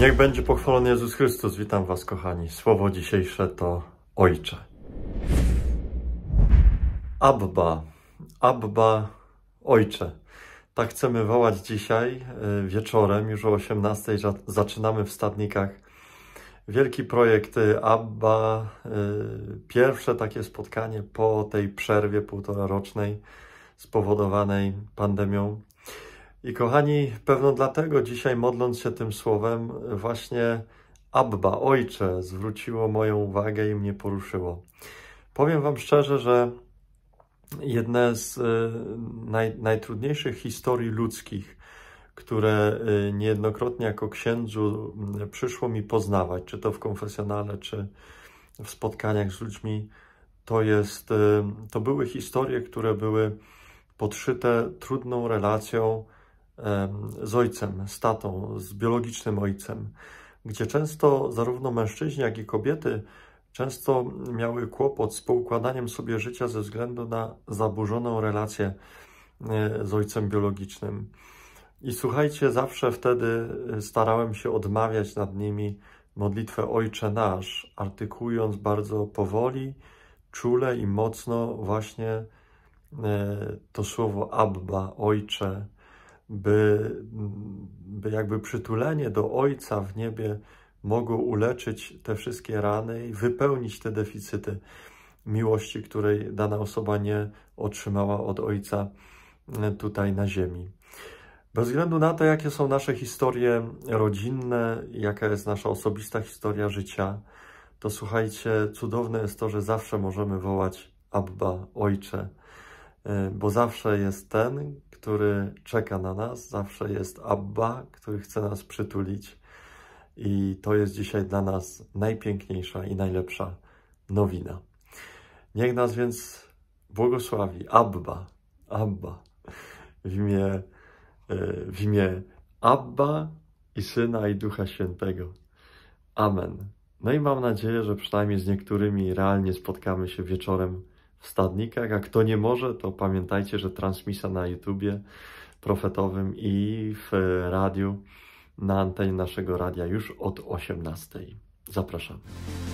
Niech będzie pochwalony Jezus Chrystus. Witam Was, kochani. Słowo dzisiejsze to Ojcze. Abba, Abba, Ojcze. Tak chcemy wołać dzisiaj e, wieczorem, już o 18 zaczynamy w Stadnikach wielki projekt e, Abba. E, pierwsze takie spotkanie po tej przerwie półtora rocznej spowodowanej pandemią. I kochani, pewno dlatego dzisiaj modląc się tym słowem, właśnie Abba, Ojcze, zwróciło moją uwagę i mnie poruszyło. Powiem Wam szczerze, że jedne z y, naj, najtrudniejszych historii ludzkich, które y, niejednokrotnie jako księdzu y, przyszło mi poznawać, czy to w konfesjonale, czy w spotkaniach z ludźmi, to, jest, to były historie, które były podszyte trudną relacją z ojcem, z tatą, z biologicznym ojcem, gdzie często zarówno mężczyźni, jak i kobiety często miały kłopot z poukładaniem sobie życia ze względu na zaburzoną relację e, z ojcem biologicznym. I słuchajcie, zawsze wtedy e, starałem się odmawiać nad nimi modlitwę Ojcze Nasz, artykując bardzo powoli, czule i mocno właśnie e, to słowo Abba, Ojcze, by, by jakby przytulenie do Ojca w niebie mogło uleczyć te wszystkie rany i wypełnić te deficyty miłości, której dana osoba nie otrzymała od Ojca e, tutaj na ziemi. Bez względu na to, jakie są nasze historie rodzinne, jaka jest nasza osobista historia życia, to słuchajcie, cudowne jest to, że zawsze możemy wołać Abba, Ojcze. Y, bo zawsze jest ten, który czeka na nas, zawsze jest Abba, który chce nas przytulić. I to jest dzisiaj dla nas najpiękniejsza i najlepsza nowina. Niech nas więc błogosławi Abba, Abba, w imię, y, w imię Abba i Syna i Ducha Świętego. Amen. No i mam nadzieję, że przynajmniej z niektórymi realnie spotkamy się wieczorem w stadnikach, a kto nie może, to pamiętajcie, że transmisja na YouTubie profetowym i w radiu na antenie naszego radia już od 18. Zapraszamy.